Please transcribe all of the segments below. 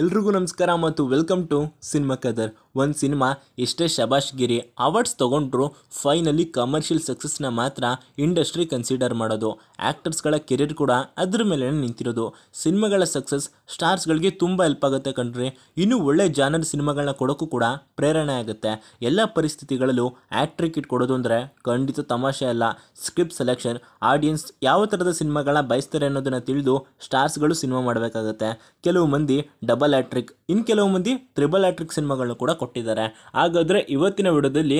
ಎಲ್ರಿಗೂ ನಮಸ್ಕಾರ ಮತ್ತು ವೆಲ್ಕಮ್ ಟು ಸಿನಿಮಾ ಕದರ್ ಒಂದು ಸಿನಿಮಾ ಎಷ್ಟೇ ಗಿರಿ ಅವಾರ್ಡ್ಸ್ ತೊಗೊಂಡ್ರು ಫೈನಲಿ ಕಮರ್ಷಿಯಲ್ ಸಕ್ಸಸ್ನ ಮಾತ್ರ ಇಂಡಸ್ಟ್ರಿ ಕನ್ಸಿಡರ್ ಮಾಡೋದು ಆ್ಯಕ್ಟರ್ಸ್ಗಳ ಕೆರಿಯರ್ ಕೂಡ ಅದ್ರ ಮೇಲೆ ನಿಂತಿರೋದು ಸಿನಿಮಾಗಳ ಸಕ್ಸಸ್ ಸ್ಟಾರ್ಸ್ಗಳಿಗೆ ತುಂಬ ಹೆಲ್ಪ್ ಆಗುತ್ತೆ ಕಣ್ರಿ ಇನ್ನೂ ಒಳ್ಳೆ ಜಾನರ್ ಸಿನಿಮಾಗಳನ್ನ ಕೊಡೋಕ್ಕೂ ಕೂಡ ಪ್ರೇರಣೆ ಆಗುತ್ತೆ ಎಲ್ಲ ಪರಿಸ್ಥಿತಿಗಳಲ್ಲೂ ಆ್ಯಕ್ಟ್ರಿ ಕಿಟ್ ಕೊಡೋದು ಅಂದರೆ ಖಂಡಿತ ತಮಾಷೆ ಅಲ್ಲ ಸ್ಕ್ರಿಪ್ಟ್ ಸೆಲೆಕ್ಷನ್ ಆಡಿಯನ್ಸ್ ಯಾವ ಥರದ ಸಿನಿಮಾಗಳನ್ನ ಬಯಸ್ತಾರೆ ಅನ್ನೋದನ್ನು ತಿಳಿದು ಸ್ಟಾರ್ಸ್ಗಳು ಸಿನಿಮಾ ಮಾಡಬೇಕಾಗತ್ತೆ ಕೆಲವು ಮಂದಿ ಡಬಲ್ ಡಬಲ್ ಆಟ್ರಿಕ್ ಇನ್ನು ಕೆಲವು ಮಂದಿ ತ್ರಿಬಲ್ ಆಟ್ರಿಕ್ ಸಿನಿಮಾಗಳನ್ನ ಕೂಡ ಕೊಟ್ಟಿದ್ದಾರೆ ಹಾಗಾದರೆ ಇವತ್ತಿನ ವಿಡಿಯೋದಲ್ಲಿ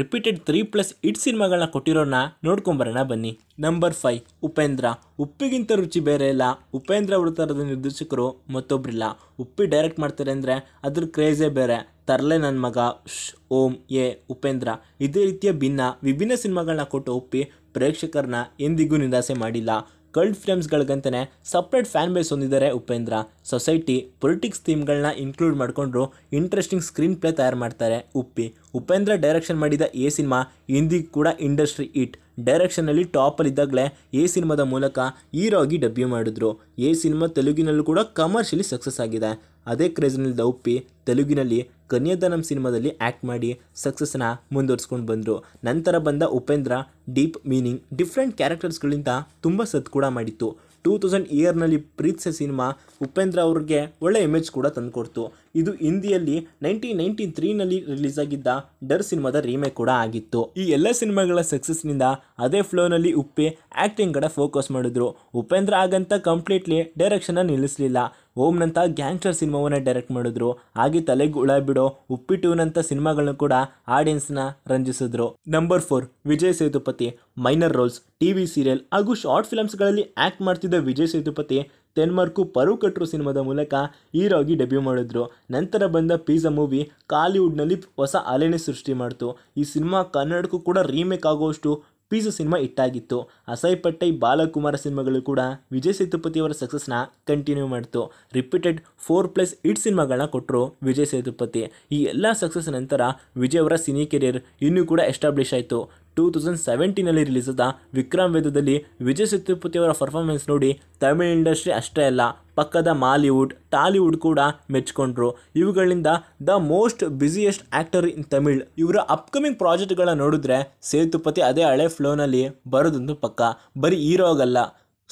ರಿಪೀಟೆಡ್ ತ್ರೀ ಪ್ಲಸ್ ಇಟ್ ಸಿನಿಮಾಗಳನ್ನ ಕೊಟ್ಟಿರೋನ ನೋಡ್ಕೊಂಬರೋಣ ಬನ್ನಿ ನಂಬರ್ ಫೈವ್ ಉಪೇಂದ್ರ ಉಪ್ಪಿಗಿಂತ ರುಚಿ ಬೇರೆ ಇಲ್ಲ ಉಪೇಂದ್ರ ತರದ ನಿರ್ದೇಶಕರು ಮತ್ತೊಬ್ಬರಿಲ್ಲ ಉಪ್ಪಿ ಡೈರೆಕ್ಟ್ ಮಾಡ್ತಾರೆ ಅಂದರೆ ಅದ್ರ ಕ್ರೇಜೇ ಬೇರೆ ತರಲೆ ನನ್ನ ಮಗ ಶ್ ಓಂ ಎ ಉಪೇಂದ್ರ ಇದೇ ರೀತಿಯ ಭಿನ್ನ ವಿಭಿನ್ನ ಸಿನಿಮಾಗಳನ್ನ ಕೊಟ್ಟು ಉಪ್ಪಿ ಪ್ರೇಕ್ಷಕರನ್ನ ಎಂದಿಗೂ ನಿರಾಸೆ ಮಾಡಿಲ್ಲ ಕಲ್ಡ್ ಫಿಲಮ್ಸ್ಗಳಿಗಂತಲೇ ಸಪ್ರೇಟ್ ಫ್ಯಾನ್ ಬೇಸ್ ಹೊಂದಿದ್ದಾರೆ ಉಪೇಂದ್ರ ಸೊಸೈಟಿ ಪೊಲಿಟಿಕ್ಸ್ ಥೀಮ್ಗಳನ್ನ ಇನ್ಕ್ಲೂಡ್ ಮಾಡಿಕೊಂಡ್ರು ಇಂಟ್ರೆಸ್ಟಿಂಗ್ ಸ್ಕ್ರೀನ್ ಪ್ಲೇ ತಯಾರು ಮಾಡ್ತಾರೆ ಉಪ್ಪಿ ಉಪೇಂದ್ರ ಡೈರೆಕ್ಷನ್ ಮಾಡಿದ ಈ ಸಿನಿಮಾ ಹಿಂದಿ ಕೂಡ ಇಂಡಸ್ಟ್ರಿ ಇಟ್ ಡೈರೆಕ್ಷನಲ್ಲಿ ಟಾಪಲ್ಲಿದ್ದಾಗಲೇ ಎ ಸಿನಿಮಾದ ಮೂಲಕ ಹೀರೋ ಆಗಿ ಡೆಬ್ಯೂ ಮಾಡಿದ್ರು ಎ ಸಿನಿಮಾ ತೆಲುಗಿನಲ್ಲೂ ಕೂಡ ಕಮರ್ಷಿಯಲಿ ಸಕ್ಸಸ್ ಆಗಿದೆ ಅದೇ ಕ್ರೇಜ್ನಲ್ಲಿ ದೌಪ್ಪಿ ತೆಲುಗಿನಲ್ಲಿ ಕನ್ಯದನಂ ಸಿನಿಮಾದಲ್ಲಿ ಆ್ಯಕ್ಟ್ ಮಾಡಿ ಸಕ್ಸಸ್ನ ಮುಂದುವರ್ಸ್ಕೊಂಡು ಬಂದರು ನಂತರ ಬಂದ ಉಪೇಂದ್ರ ಡೀಪ್ ಮೀನಿಂಗ್ ಡಿಫ್ರೆಂಟ್ ಕ್ಯಾರೆಕ್ಟರ್ಸ್ಗಳಿಂದ ತುಂಬ ಸತ್ ಕೂಡ ಮಾಡಿತ್ತು ಟೂ ತೌಸಂಡ್ ಇಯರ್ನಲ್ಲಿ ಪ್ರೀತ್ಸ ಸಿನಿಮಾ ಉಪೇಂದ್ರ ಅವ್ರಿಗೆ ಒಳ್ಳೆ ಇಮೇಜ್ ಕೂಡ ತಂದುಕೊಡ್ತು ಇದು ಹಿಂದಿಯಲ್ಲಿ ನೈನ್ಟೀನ್ ನೈನ್ಟಿ ತ್ರೀನಲ್ಲಿ ರಿಲೀಸ್ ಆಗಿದ್ದ ಡರ್ ಸಿನಿಮಾದ ರೀಮೇಕ್ ಕೂಡ ಆಗಿತ್ತು ಈ ಎಲ್ಲ ಸಿನಿಮಾಗಳ ಸಕ್ಸಸ್ನಿಂದ ಅದೇ ಫ್ಲೋನಲ್ಲಿ ಉಪ್ಪಿ ಆ್ಯಕ್ಟಿಂಗ್ ಕಡೆ ಫೋಕಸ್ ಮಾಡಿದ್ರು ಉಪೇಂದ್ರ ಆಗಂತ ಕಂಪ್ಲೀಟ್ಲಿ ಡೈರೆಕ್ಷನ್ನ ನಿಲ್ಲಿಸಲಿಲ್ಲ ಗ್ಯಾಂಗ್ ಗ್ಯಾಂಗ್ಸ್ಟರ್ ಸಿನಿಮಾವನ್ನು ಡೈರೆಕ್ಟ್ ಮಾಡಿದ್ರು ಹಾಗೆ ತಲೆಗೆ ಉಳ ಬಿಡೋ ಉಪ್ಪಿಟ್ಟುವಿನಂಥ ಸಿನಿಮಾಗಳನ್ನು ಕೂಡ ಆಡಿಯನ್ಸ್ನ ರಂಜಿಸಿದ್ರು number four Vijay Sethupathi minor roles TV serial ಹಾಗೂ ಶಾರ್ಟ್ ಫಿಲಮ್ಸ್ಗಳಲ್ಲಿ ಆ್ಯಕ್ಟ್ ಮಾಡ್ತಿದ್ದ ವಿಜಯ್ ಸೇತುಪತಿ ತೆನ್ಮಾರ್ಕು ಪರುಕಟ್ರು ಸಿನಿಮಾದ ಮೂಲಕ ಹೀರೋ ಆಗಿ ಡೆಬ್ಯೂ ಮಾಡಿದ್ರು ನಂತರ ಬಂದ ಪೀಝಾ ಮೂವಿ ಕಾಲಿವುಡ್ನಲ್ಲಿ ಹೊಸ ಅಲೆನೆ ಸೃಷ್ಟಿ ಮಾಡಿತು ಈ ಸಿನಿಮಾ ಕನ್ನಡಕ್ಕೂ ಕೂಡ ರೀಮೇಕ್ ಆಗುವಷ್ಟು ಪೀಝಾ ಸಿನಿಮಾ ಇಟ್ಟಾಗಿತ್ತು ಅಸೈಪಟ್ಟೈ ಬಾಲಕುಮಾರ ಸಿನಿಮಾಗಳು ಕೂಡ ವಿಜಯ್ ಸೇತುಪತಿಯವರ ಸಕ್ಸಸ್ನ ಕಂಟಿನ್ಯೂ ಮಾಡಿತು ರಿಪೀಟೆಡ್ ಫೋರ್ ಪ್ಲಸ್ ಇಟ್ ಸಿನಿಮಾಗಳನ್ನ ಕೊಟ್ಟರು ವಿಜಯ್ ಸೇತುಪತಿ ಈ ಎಲ್ಲ ಸಕ್ಸಸ್ ನಂತರ ವಿಜಯ್ ಅವರ ಸಿನಿ ಕೆರಿಯರ್ ಇನ್ನೂ ಕೂಡ ಎಸ್ಟಾಬ್ಲಿಷ್ ಆಯಿತು ಟೂ ತೌಸಂಡ್ ಸೆವೆಂಟೀನಲ್ಲಿ ರಿಲೀಸ್ ಆದ ವಿಕ್ರಮ್ ವೇದದಲ್ಲಿ ವಿಜಯ್ ಸೇತುಪತಿ ಅವರ ಪರ್ಫಾರ್ಮೆನ್ಸ್ ನೋಡಿ ತಮಿಳ್ ಇಂಡಸ್ಟ್ರಿ ಅಷ್ಟೇ ಅಲ್ಲ ಪಕ್ಕದ ಮಾಲಿವುಡ್ ಟಾಲಿವುಡ್ ಕೂಡ ಮೆಚ್ಕೊಂಡ್ರು ಇವುಗಳಿಂದ the most busiest actor in Tamil ಇವರ ಅಪ್ಕಮಿಂಗ್ ಪ್ರಾಜೆಕ್ಟ್ಗಳನ್ನ ನೋಡಿದ್ರೆ ಸೇತುಪತಿ ಅದೇ ಹಳೆ ಫ್ಲೋನಲ್ಲಿ ಬರೋದೊಂದು ಪಕ್ಕ ಬರೀ ಆಗಲ್ಲ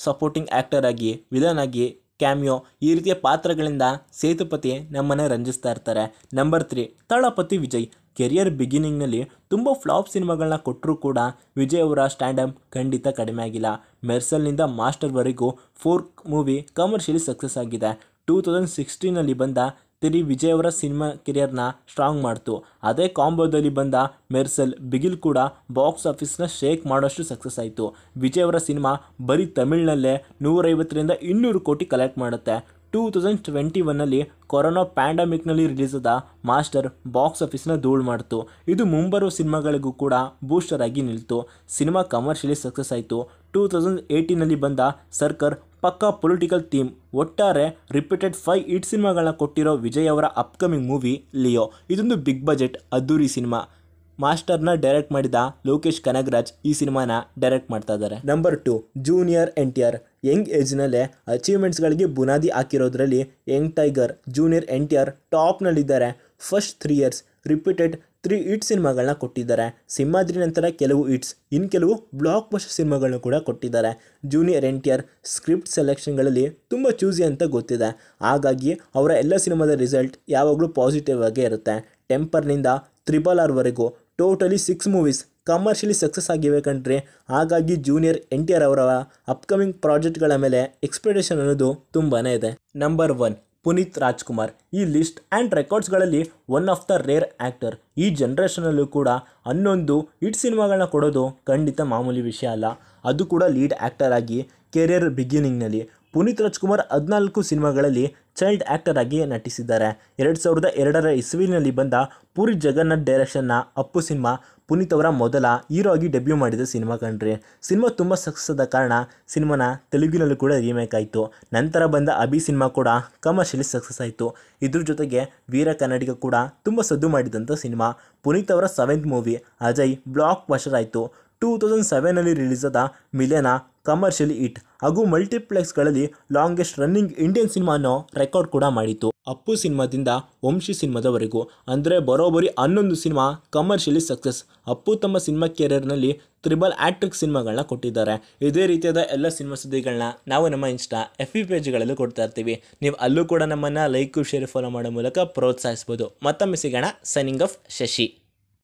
ಸಪೋರ್ಟಿಂಗ್ ಆ್ಯಕ್ಟರ್ ಆಗಿ ವಿಲನ್ ಆಗಿ ಕ್ಯಾಮಿಯೋ ಈ ರೀತಿಯ ಪಾತ್ರಗಳಿಂದ ಸೇತುಪತಿ ನಮ್ಮನ್ನು ರಂಜಿಸ್ತಾ ಇರ್ತಾರೆ number three Thalapathy Vijay career ಬಿಗಿನಿಂಗ್ನಲ್ಲಿ ತುಂಬ ಫ್ಲಾಪ್ ಸಿನಿಮಾಗಳನ್ನ ಕೊಟ್ಟರೂ ಕೂಡ ವಿಜಯ್ ಅವರ ಸ್ಟ್ಯಾಂಡಪ್ ಖಂಡಿತ ಕಡಿಮೆ ಆಗಿಲ್ಲ ಮೆರ್ಸಲ್ನಿಂದ ಮಾಸ್ಟರ್ವರೆಗೂ ಫೋರ್ ಮೂವಿ ಕಮರ್ಷಿಯಲಿ ಸಕ್ಸಸ್ ಆಗಿದೆ ಟೂ ತೌಸಂಡ್ ಸಿಕ್ಸ್ಟೀನಲ್ಲಿ ಬಂದ ತಿರಿ ವಿಜಯ್ ಅವರ ಸಿನಿಮಾ ಕೆರಿಯರ್ನ ಸ್ಟ್ರಾಂಗ್ ಮಾಡ್ತು ಅದೇ ಕಾಂಬೋದಲ್ಲಿ ಬಂದ ಮೆರ್ಸಲ್ ಬಿಗಿಲ್ ಕೂಡ ಬಾಕ್ಸ್ ಆಫೀಸ್ನ ಶೇಕ್ ಮಾಡೋಷ್ಟು ಸಕ್ಸಸ್ ಆಯಿತು ವಿಜಯ್ ಅವರ ಸಿನಿಮಾ ಬರೀ ತಮಿಳಿನಲ್ಲೇ ನೂರೈವತ್ತರಿಂದ ಇನ್ನೂರು ಕೋಟಿ ಕಲೆಕ್ಟ್ ಮಾಡುತ್ತೆ ಟೂ ತೌಸಂಡ್ ಟ್ವೆಂಟಿ ಒನ್ನಲ್ಲಿ ಕೊರೋನಾ ಪ್ಯಾಂಡಮಿಕ್ನಲ್ಲಿ ರಿಲೀಸ್ ಆದ ಮಾಸ್ಟರ್ ಬಾಕ್ಸ್ ಆಫೀಸ್ನ ಧೂಳು ಮಾಡಿತು ಇದು ಮುಂಬರುವ ಸಿನಿಮಾಗಳಿಗೂ ಕೂಡ ಬೂಸ್ಟರ್ ಆಗಿ ನಿಲ್ತು ಸಿನಿಮಾ ಕಮರ್ಷಿಯಲಿ ಸಕ್ಸಸ್ ಆಯಿತು ಟೂ ತೌಸಂಡ್ ಏಯ್ಟೀನಲ್ಲಿ ಬಂದ ಸರ್ಕರ್ ಪಕ್ಕಾ ಪೊಲಿಟಿಕಲ್ ಥೀಮ್ ಒಟ್ಟಾರೆ ರಿಪೀಟೆಡ್ ಫೈವ್ ಇಟ್ ಸಿನಿಮಾಗಳನ್ನ ಕೊಟ್ಟಿರೋ ವಿಜಯ್ ಅವರ ಅಪ್ಕಮಿಂಗ್ ಮೂವಿ ಲಿಯೋ ಇದೊಂದು ಬಿಗ್ ಬಜೆಟ್ ಅದ್ದೂರಿ ಸಿನಿಮಾ ಮಾಸ್ಟರ್ನ ಡೈರೆಕ್ಟ್ ಮಾಡಿದ ಲೋಕೇಶ್ ಕನಗರಾಜ್ ಈ ಸಿನಿಮಾನ ಡೈರೆಕ್ಟ್ ಮಾಡ್ತಾ ಇದ್ದಾರೆ number two junior N T R young ಏಜ್ನಲ್ಲೇ ಅಚೀವ್ಮೆಂಟ್ಸ್ಗಳಿಗೆ ಬುನಾದಿ ಹಾಕಿರೋದ್ರಲ್ಲಿ young tiger junior N T R ಟಾಪ್ನಲ್ಲಿದ್ದಾರೆ first three years repeated three hit ಸಿನಿಮಾಗಳನ್ನ ಕೊಟ್ಟಿದ್ದಾರೆ ಸಿಂಹಾದ್ರಿ ನಂತರ ಕೆಲವು ಇಟ್ಸ್ ಇನ್ನು ಕೆಲವು ಬ್ಲಾಕ್ ಬಸ್ ಸಿನಿಮಾಗಳನ್ನ ಕೂಡ ಕೊಟ್ಟಿದ್ದಾರೆ junior N T R script ಸೆಲೆಕ್ಷನ್ಗಳಲ್ಲಿ ತುಂಬ ಚೂಸಿ ಅಂತ ಗೊತ್ತಿದೆ ಹಾಗಾಗಿ ಅವರ ಎಲ್ಲ ಸಿನಿಮಾದ ರಿಸಲ್ಟ್ ಯಾವಾಗಲೂ ಪಾಸಿಟಿವ್ ಆಗೇ ಇರುತ್ತೆ ಟೆಂಪರ್ನಿಂದ ತ್ರಿಬಲ್ ಆರ್ವರೆಗೂ totally six movies commercially success ಆಗಿವೆ ಕಣ್ರಿ ಹಾಗಾಗಿ ಜೂನಿಯರ್ ಎನ್ ಟಿ ಆರ್ ಅವರ ಅಪ್ಕಮಿಂಗ್ ಪ್ರಾಜೆಕ್ಟ್ಗಳ ಮೇಲೆ ಎಕ್ಸ್ಪೆಕ್ಟೇಷನ್ ಅನ್ನೋದು ತುಂಬಾ ಇದೆ ನಂಬರ್ ಒನ್ ಪುನೀತ್ ರಾಜ್ಕುಮಾರ್ ಈ ಲಿಸ್ಟ್ ಆ್ಯಂಡ್ ರೆಕಾರ್ಡ್ಸ್ಗಳಲ್ಲಿ one of the rare actor ಈ ಜನ್ರೇಷನಲ್ಲೂ ಕೂಡ ಹನ್ನೊಂದು ಹಿಟ್ ಸಿನಿಮಾಗಳನ್ನ ಕೊಡೋದು ಖಂಡಿತ ಮಾಮೂಲಿ ವಿಷಯ ಅಲ್ಲ ಅದು ಕೂಡ ಲೀಡ್ ಆ್ಯಕ್ಟರ್ ಆಗಿ ಕೆರಿಯರ್ ಬಿಗಿನಿಂಗ್ನಲ್ಲಿ ಪುನೀತ್ ರಾಜ್ಕುಮಾರ್ ಹದಿನಾಲ್ಕು ಸಿನಿಮಾಗಳಲ್ಲಿ ಚೈಲ್ಡ್ ಆ್ಯಕ್ಟರ್ ಆಗಿ ನಟಿಸಿದ್ದಾರೆ ಎರಡು ಸಾವಿರದ ಎರಡರ ಇಸ್ವಿನಲ್ಲಿ ಬಂದ ಪುರಿ ಜಗನ್ನಾಥ್ ಡೈರೆಕ್ಷನ್ನ ಅಪ್ಪು ಸಿನಿಮಾ ಪುನೀತ್ ಅವರ ಮೊದಲ ಹೀರೋ ಆಗಿ ಡೆಬ್ಯೂ ಮಾಡಿದ ಸಿನಿಮಾ ಕಂಡ್ರಿ ಸಿನಿಮಾ ತುಂಬ ಸಕ್ಸಸ್ ಆದ ಕಾರಣ ಸಿನಿಮಾನ ತೆಲುಗಿನಲ್ಲೂ ಕೂಡ ರೀಮೇಕ್ ಆಯಿತು ನಂತರ ಬಂದ ಅಭಿ ಸಿನಿಮಾ ಕೂಡ ಕಮರ್ಷಿಯಲಿ ಸಕ್ಸಸ್ ಆಯಿತು ಇದ್ರ ಜೊತೆಗೆ ವೀರ ಕನ್ನಡಿಗ ಕೂಡ ತುಂಬ ಸದ್ದು ಮಾಡಿದಂಥ ಸಿನಿಮಾ ಪುನೀತ್ ಅವರ seventh movie Ajay blockbuster ಆಯಿತು ಟೂ ತೌಸಂಡ್ ಸೆವೆನಲ್ಲಿ ರಿಲೀಸ್ ಆದ ಮಿಲಿಯನ ಕಮರ್ಷಿಯಲಿ ಇಟ್ ಹಾಗೂ ಮಲ್ಟಿಪ್ಲೆಕ್ಸ್ಗಳಲ್ಲಿ ಲಾಂಗೆಸ್ಟ್ ರನ್ನಿಂಗ್ ಇಂಡಿಯನ್ ಸಿನಿಮಾ ಅನ್ನೋ ರೆಕಾರ್ಡ್ ಕೂಡ ಮಾಡಿತ್ತು ಅಪ್ಪು ಸಿನಿಮಾದಿಂದ ವಂಶಿ ಸಿನಿಮಾದವರೆಗೂ ಅಂದರೆ ಬರೋಬರಿ ಹನ್ನೊಂದು ಸಿನಿಮಾ ಕಮರ್ಷಿಯಲಿ ಸಕ್ಸಸ್ ಅಪ್ಪು ತಮ್ಮ ಸಿನಿಮಾ ಕೆರಿಯರ್ನಲ್ಲಿ ತ್ರಿಬಲ್ ಆ್ಯಕ್ಟ್ರಿಕ್ ಸಿನಿಮಾಗಳನ್ನ ಕೊಟ್ಟಿದ್ದಾರೆ ಇದೇ ರೀತಿಯಾದ ಎಲ್ಲ ಸಿನಿಮಾ ಸುದ್ದಿಗಳನ್ನ ನಾವು ನಮ್ಮ ಇನ್ಸ್ಟಾ ಎಫ್ ಇ ಪೇಜ್ಗಳಲ್ಲೂ ಕೊಡ್ತಾ ಇರ್ತೀವಿ ನೀವು ಅಲ್ಲೂ ಕೂಡ ನಮ್ಮನ್ನು ಲೈಕ್ ಶೇರ್ ಫಾಲೋ ಮಾಡೋ ಮೂಲಕ ಪ್ರೋತ್ಸಾಹಿಸ್ಬೋದು ಮತ್ತೊಮ್ಮೆ ಸಿಗೋಣ ಸೈನಿಂಗ್ ಆಫ್ ಶಶಿ